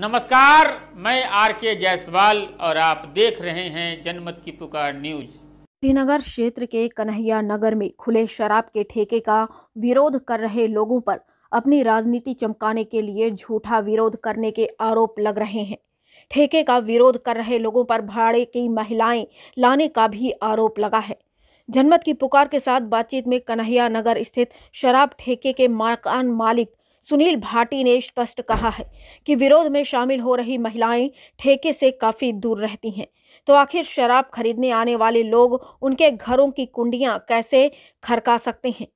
नमस्कार मैं आर के जायसवाल और आप देख रहे हैं जनमत की पुकार न्यूज श्रीनगर क्षेत्र के कन्हैया नगर में खुले शराब के ठेके का विरोध कर रहे लोगों पर अपनी राजनीति चमकाने के लिए झूठा विरोध करने के आरोप लग रहे हैं ठेके का विरोध कर रहे लोगों पर भाड़े की महिलाएं लाने का भी आरोप लगा है जनमत की पुकार के साथ बातचीत में कन्हैया नगर स्थित शराब ठेके के मकान मालिक सुनील भाटी ने स्पष्ट कहा है कि विरोध में शामिल हो रही महिलाएं ठेके से काफ़ी दूर रहती हैं तो आखिर शराब खरीदने आने वाले लोग उनके घरों की कुंडियां कैसे खरका सकते हैं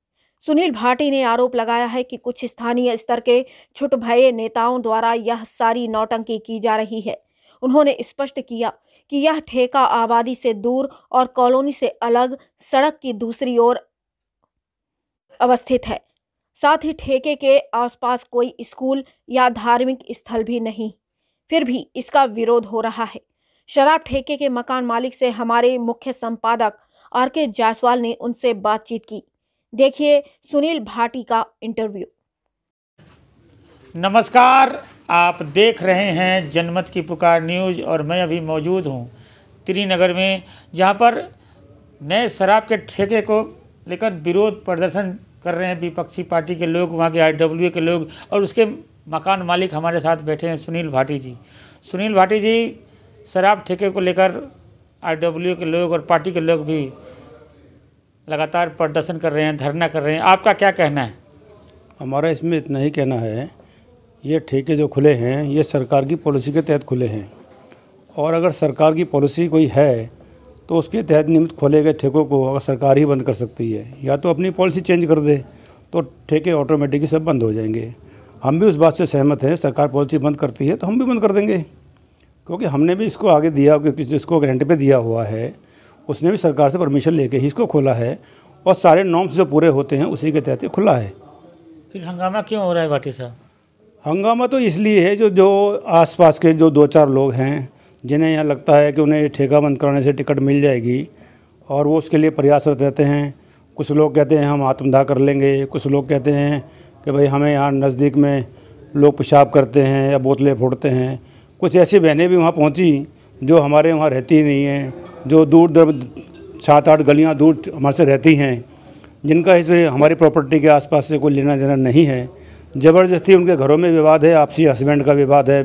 सुनील भाटी ने आरोप लगाया है कि कुछ स्थानीय स्तर के छुट भय नेताओं द्वारा यह सारी नौटंकी की जा रही है उन्होंने स्पष्ट किया कि यह ठेका आबादी से दूर और कॉलोनी से अलग सड़क की दूसरी ओर अवस्थित है साथ ही ठेके के आसपास कोई स्कूल या धार्मिक स्थल भी नहीं फिर भी इसका विरोध हो रहा है शराब ठेके के मकान मालिक से हमारे मुख्य संपादक आर के जायसवाल ने उनसे बातचीत की देखिए सुनील भाटी का इंटरव्यू नमस्कार आप देख रहे हैं जनमत की पुकार न्यूज़ और मैं अभी मौजूद हूँ त्रिनगर में जहाँ पर नए शराब के ठेके को लेकर विरोध प्रदर्शन कर रहे हैं विपक्षी पार्टी के लोग वहाँ के आई के लोग और उसके मकान मालिक हमारे साथ बैठे हैं सुनील भाटी जी सुनील भाटी जी शराब ठेके को लेकर आई के लोग और पार्टी के लोग भी लगातार प्रदर्शन कर रहे हैं धरना कर रहे हैं आपका क्या कहना है हमारा इसमें इतना ही कहना है ये ठेके जो खुले हैं ये सरकार की पॉलिसी के तहत खुले हैं और अगर सरकार की पॉलिसी कोई है तो उसके तहत नियमित खोले गए ठेकों को अगर सरकार ही बंद कर सकती है या तो अपनी पॉलिसी चेंज कर दे तो ठेके ऑटोमेटिकली सब बंद हो जाएंगे हम भी उस बात से सहमत हैं सरकार पॉलिसी बंद करती है तो हम भी बंद कर देंगे क्योंकि हमने भी इसको आगे दिया क्योंकि जिसको रेंट पे दिया हुआ है उसने भी सरकार से परमिशन लेके ही इसको खोला है और सारे नॉर्म्स जो पूरे होते हैं उसी के तहत खुला है फिर हंगामा क्यों हो रहा है भाटी साहब हंगामा तो इसलिए है जो जो आसपास के जो दो चार लोग हैं जिन्हें यहाँ लगता है कि उन्हें ठेका बंद कराने से टिकट मिल जाएगी और वो उसके लिए प्रयासरत रहते हैं कुछ लोग कहते हैं हम आत्मदाह कर लेंगे कुछ लोग कहते हैं कि भाई हमें यहाँ नज़दीक में लोग पेशाब करते हैं या बोतलें फोड़ते हैं कुछ ऐसी बहनें भी वहाँ पहुँची जो हमारे वहाँ रहती नहीं हैं जो दूर दर सात आठ गलियाँ दूर हमारे से रहती हैं जिनका इस हमारी प्रॉपर्टी के आसपास से कोई लेना देना नहीं है ज़बरदस्ती उनके घरों में विवाद है आपसी हस्बैंड का विवाद है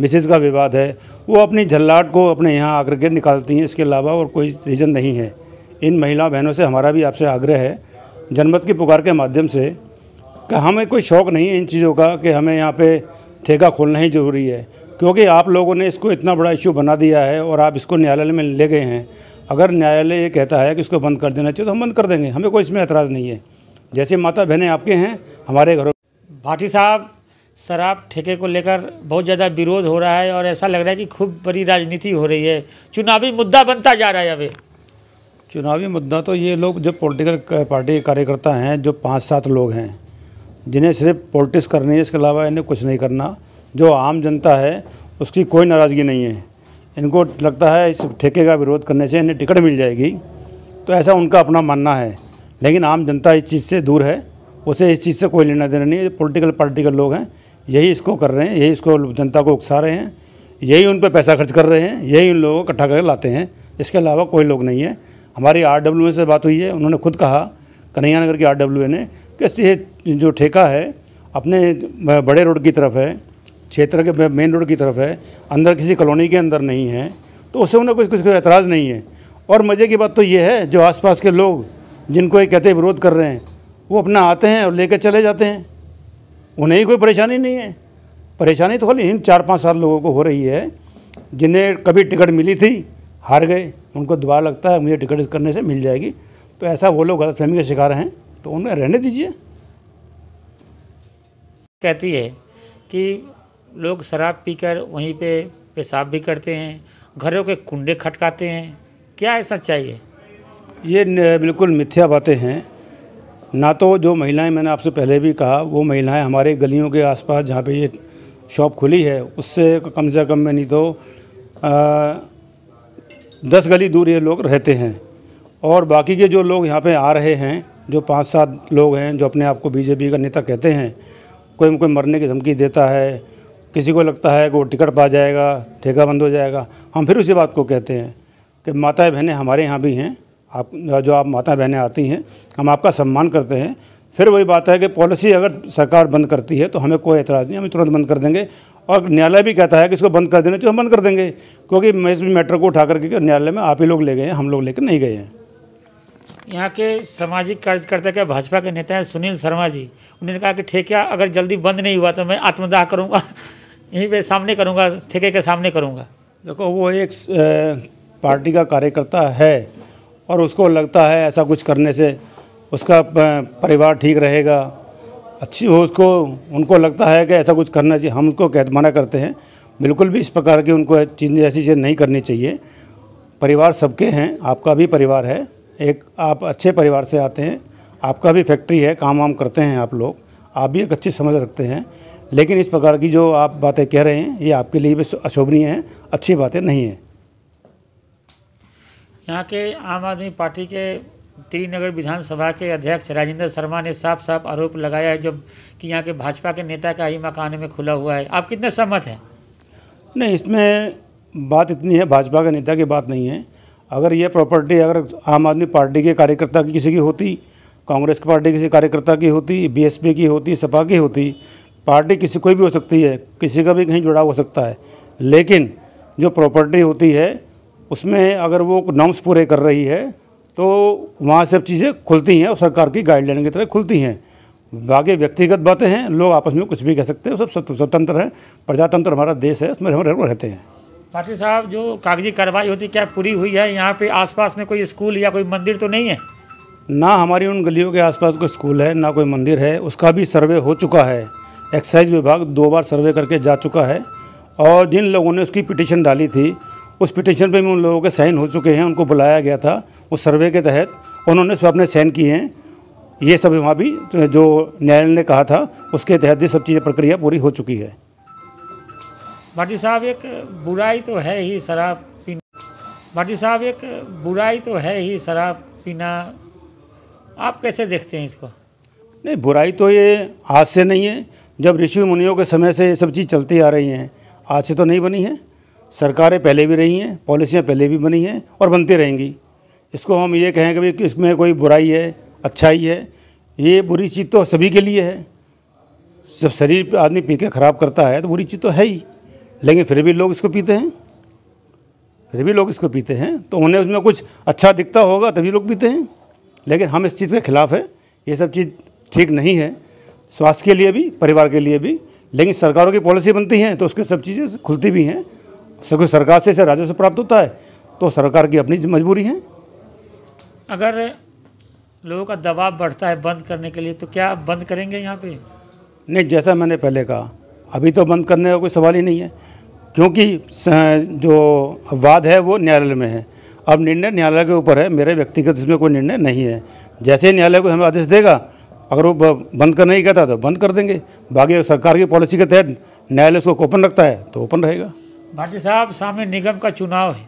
मिसेज का विवाद है वो अपनी झल्लाट को अपने यहाँ आकर के निकालती हैं इसके अलावा और कोई रीज़न नहीं है इन महिला बहनों से हमारा भी आपसे आग्रह है जनमत की पुकार के माध्यम से कि हमें कोई शौक़ नहीं है इन चीज़ों का कि हमें यहाँ पे ठेका खोलना ही ज़रूरी है क्योंकि आप लोगों ने इसको इतना बड़ा इश्यू बना दिया है और आप इसको न्यायालय में ले गए हैं अगर न्यायालय ये कहता है कि इसको बंद कर देना चाहिए तो हम बंद कर देंगे हमें कोई इसमें एतराज़ नहीं है जैसे माता बहनें आपके हैं हमारे घरों भाटी साहब शराब ठेके को लेकर बहुत ज़्यादा विरोध हो रहा है और ऐसा लग रहा है कि खूब बड़ी राजनीति हो रही है चुनावी मुद्दा बनता जा रहा है अभी चुनावी मुद्दा तो ये लोग जो पॉलिटिकल पार्टी के कार्यकर्ता हैं जो पाँच सात लोग हैं जिन्हें सिर्फ पॉलिटिक्स करनी है इसके अलावा इन्हें कुछ नहीं करना जो आम जनता है उसकी कोई नाराज़गी नहीं है इनको लगता है इस ठेके का विरोध करने से इन्हें टिकट मिल जाएगी तो ऐसा उनका अपना मानना है लेकिन आम जनता इस चीज़ से दूर है उसे इस चीज़ से कोई लेना देना नहीं है पोलिटिकल पार्टी के लोग हैं यही इसको कर रहे हैं यही इसको जनता को उकसा रहे हैं यही उन पर पैसा खर्च कर रहे हैं यही उन लोगों को इकट्ठा करके लाते हैं इसके अलावा कोई लोग नहीं है हमारी आर डब्ल्यू ए से बात हुई है उन्होंने खुद कहा कन्हैया नगर की आर डब्ल्यू ए ने कि ये जो ठेका है अपने बड़े रोड की तरफ है क्षेत्र के मेन रोड की तरफ है अंदर किसी कॉलोनी के अंदर नहीं है तो उससे उन्हें कुछ कुछ एतराज़ नहीं है और मज़े की बात तो ये है जो आसपास के लोग जिनको ये कहते विरोध कर रहे हैं वो अपना आते हैं और लेकर चले जाते हैं उन्हें ही कोई परेशानी नहीं है परेशानी तो खाली इन चार पाँच साल लोगों को हो रही है जिन्हें कभी टिकट मिली थी हार गए उनको दोबारा लगता है मुझे टिकट करने से मिल जाएगी तो ऐसा वो लोग गलतफहमी का शिकार हैं तो उनमें रहने दीजिए कहती है कि लोग शराब पीकर वहीं पे पेशाब भी करते हैं घरों के कुंडे खटकाते हैं क्या ऐसा चाहिए ये बिल्कुल मिथ्या बातें हैं ना तो जो महिलाएं मैंने आपसे पहले भी कहा वो महिलाएं हमारे गलियों के आसपास जहाँ पे ये शॉप खुली है उससे कम से कम में नहीं तो आ, दस गली दूर ये लोग रहते हैं और बाकी के जो लोग यहाँ पे आ रहे हैं जो पांच सात लोग हैं जो अपने आप को बीजेपी का नेता कहते हैं कोई कोई मरने की धमकी देता है किसी को लगता है कि वो टिकट पा जाएगा ठेका बंद हो जाएगा हम फिर उसी बात को कहते हैं कि माताएं बहनें हमारे यहाँ भी हैं आप जो आप माता बहनें आती हैं हम आपका सम्मान करते हैं फिर वही बात है कि पॉलिसी अगर सरकार बंद करती है तो हमें कोई एतराज़ नहीं हमें तुरंत बंद कर देंगे और न्यायालय भी कहता है कि इसको बंद कर देना चाहिए तो हम बंद कर देंगे क्योंकि मैं इस मैटर को उठा करके न्यायालय में आप ही लोग ले गए हैं हम लोग लेकर नहीं गए हैं यहाँ के सामाजिक कार्यकर्ता के भाजपा के नेता हैं सुनील शर्मा जी उन्होंने कहा कि ठेका अगर जल्दी बंद नहीं हुआ तो मैं आत्मदाह करूँगा यहीं पर सामने करूँगा ठेके के सामने करूँगा देखो वो एक पार्टी का कार्यकर्ता है और उसको लगता है ऐसा कुछ करने से उसका परिवार ठीक रहेगा अच्छी हो उसको उनको लगता है कि ऐसा कुछ करना चाहिए हम उसको कह मना करते हैं बिल्कुल भी इस प्रकार की उनको चीज़ें ऐसी चीज़ें नहीं करनी चाहिए परिवार सबके हैं आपका भी परिवार है एक आप अच्छे परिवार से आते हैं आपका भी फैक्ट्री है काम वाम करते हैं आप लोग आप भी एक अच्छी समझ रखते हैं लेकिन इस प्रकार की जो आप बातें कह रहे हैं ये आपके लिए भी अशोभनीय है अच्छी बातें नहीं हैं यहाँ के आम आदमी पार्टी के त्रिनगर विधानसभा के अध्यक्ष राजेंद्र शर्मा ने साफ साफ आरोप लगाया है जब कि यहाँ के भाजपा के नेता का ही मकान में खुला हुआ है आप कितने सहमत हैं नहीं इसमें बात इतनी है भाजपा के नेता की बात नहीं है अगर ये प्रॉपर्टी अगर आम आदमी पार्टी के कार्यकर्ता की किसी की होती कांग्रेस की पार्टी किसी कार्यकर्ता की होती बीएसपी की होती सपा की होती पार्टी किसी कोई भी हो सकती है किसी का भी कहीं जुड़ाव हो सकता है लेकिन जो प्रॉपर्टी होती है उसमें अगर वो नॉर्म्स पूरे कर रही है तो वहाँ सब चीज़ें खुलती हैं और सरकार की गाइडलाइन की तरह खुलती हैं बाकी व्यक्तिगत बातें हैं लोग आपस में कुछ भी कह सकते हैं सब स्वतंत्र हैं प्रजातंत्र हमारा देश है उसमें हम रहते हैं पाटिल साहब जो कागजी कार्रवाई होती क्या पूरी हुई है यहाँ पे आसपास में कोई स्कूल या कोई मंदिर तो नहीं है ना हमारी उन गलियों के आसपास कोई स्कूल है ना कोई मंदिर है उसका भी सर्वे हो चुका है एक्साइज विभाग दो बार सर्वे करके जा चुका है और जिन लोगों ने उसकी पिटिशन डाली थी उस पिटिशन पे भी उन लोगों के साइन हो चुके हैं उनको बुलाया गया था उस सर्वे के तहत उन्होंने उस पर अपने साइन किए हैं ये सब वहाँ भी जो न्यायालय ने कहा था उसके तहत भी सब चीज़ें प्रक्रिया पूरी हो चुकी है भाटी साहब एक बुराई तो है ही शराब पीना भाटी साहब एक बुराई तो है ही शराब पीना आप कैसे देखते हैं इसको नहीं बुराई तो ये आज से नहीं है जब ऋषि मुनियों के समय से ये सब चीज़ चलती आ रही हैं आज से तो नहीं बनी है सरकारें पहले भी रही हैं पॉलिसियाँ पहले भी बनी हैं और बनती रहेंगी इसको हम ये कहें कि भाई इसमें कोई बुराई है अच्छाई है ये बुरी चीज़ तो सभी के लिए है जब शरीर पे आदमी पी के ख़राब करता है तो बुरी चीज़ तो है ही लेकिन फिर भी लोग इसको पीते हैं फिर भी लोग इसको पीते हैं तो उन्हें उसमें कुछ अच्छा दिखता होगा तभी लोग पीते हैं लेकिन हम इस चीज़ के खिलाफ है ये सब चीज़ ठीक नहीं है स्वास्थ्य के लिए भी परिवार के लिए भी लेकिन सरकारों की पॉलिसी बनती हैं तो उसके सब चीज़ें खुलती भी हैं क्योंकि सरकार से इसे राजस्व प्राप्त होता है तो सरकार की अपनी मजबूरी है अगर लोगों का दबाव बढ़ता है बंद करने के लिए तो क्या बंद करेंगे यहाँ पे नहीं जैसा मैंने पहले कहा अभी तो बंद करने का कोई सवाल ही नहीं है क्योंकि जो वाद है वो न्यायालय में है अब निर्णय न्यायालय के ऊपर है मेरे व्यक्तिगत इसमें कोई निर्णय नहीं है जैसे न्यायालय को हमें आदेश देगा अगर वो बंद करने ही कहता तो बंद कर देंगे बाकी सरकार की पॉलिसी के तहत न्यायालय उसको ओपन रखता है तो ओपन रहेगा भाटी साहब सामने निगम का चुनाव है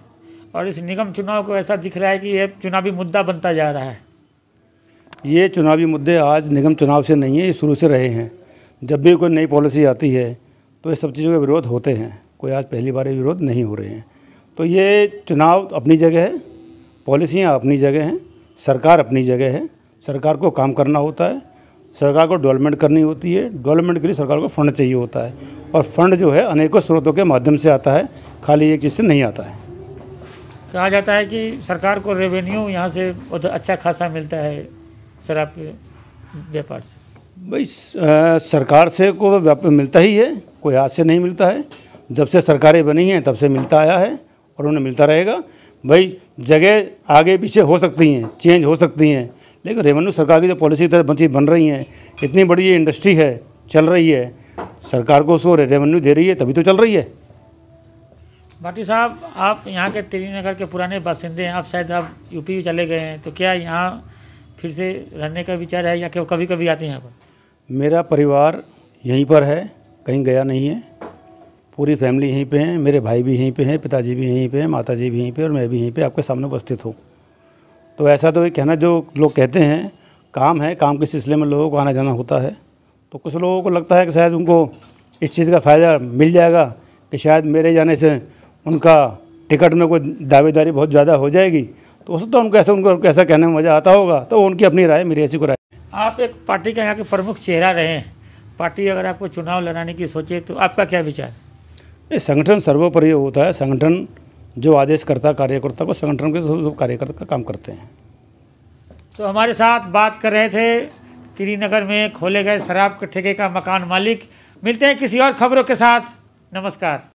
और इस निगम चुनाव को ऐसा दिख रहा है कि यह चुनावी मुद्दा बनता जा रहा है ये चुनावी मुद्दे आज निगम चुनाव से नहीं है ये शुरू से रहे हैं जब भी कोई नई पॉलिसी आती है तो ये सब चीज़ों के विरोध होते हैं कोई आज पहली बार विरोध नहीं हो रहे हैं तो ये चुनाव अपनी जगह है पॉलिसियाँ अपनी जगह हैं सरकार अपनी जगह है सरकार को काम करना होता है सरकार को डेवलपमेंट करनी होती है डेवलपमेंट के लिए सरकार को फंड चाहिए होता है और फंड जो है अनेकों स्रोतों के माध्यम से आता है खाली एक चीज़ से नहीं आता है कहा जाता है कि सरकार को रेवेन्यू यहाँ से बहुत अच्छा खासा मिलता है शराब के व्यापार से भाई सरकार से को तो व्यापार मिलता ही है कोई हाथ से नहीं मिलता है जब से सरकारें बनी हैं तब से मिलता आया है और उन्हें मिलता रहेगा भाई जगह आगे पीछे हो सकती हैं चेंज हो सकती हैं लेकिन रेवेन्यू सरकार की जो पॉलिसी तरह बन रही हैं इतनी बड़ी ये इंडस्ट्री है चल रही है सरकार को उसको रेवेन्यू दे रही है तभी तो चल रही है भाटी साहब आप यहाँ के त्रिनगर के पुराने बासिंदे हैं आप शायद आप यूपी चले गए हैं तो क्या यहाँ फिर से रहने का विचार है या क्यों कभी कभी आते हैं यहाँ पर मेरा परिवार यहीं पर है कहीं गया नहीं है पूरी फैमिली यहीं पे हैं मेरे भाई भी यहीं पे हैं पिताजी भी यहीं पे हैं माताजी भी यहीं पे और मैं भी यहीं पे आपके सामने उपस्थित हूँ तो ऐसा तो कहना जो लोग कहते हैं काम है काम के सिलसिले में लोगों को आना जाना होता है तो कुछ लोगों को लगता है कि शायद उनको इस चीज़ का फ़ायदा मिल जाएगा कि शायद मेरे जाने से उनका टिकट में कोई दावेदारी बहुत ज़्यादा हो जाएगी तो उस तो उनको ऐसा उनको कैसा कहने में मज़ा आता होगा तो उनकी अपनी राय मेरी ऐसी को राय आप एक पार्टी का यहाँ के प्रमुख चेहरा रहे हैं पार्टी अगर आपको चुनाव लड़ाने की सोचे तो आपका क्या विचार ये संगठन सर्वोपरि होता है संगठन जो आदेशकर्ता कार्यकर्ता को संगठन के कार्यकर्ता का काम करते हैं तो हमारे साथ बात कर रहे थे त्रिनगर में खोले गए शराब के ठेके का मकान मालिक मिलते हैं किसी और खबरों के साथ नमस्कार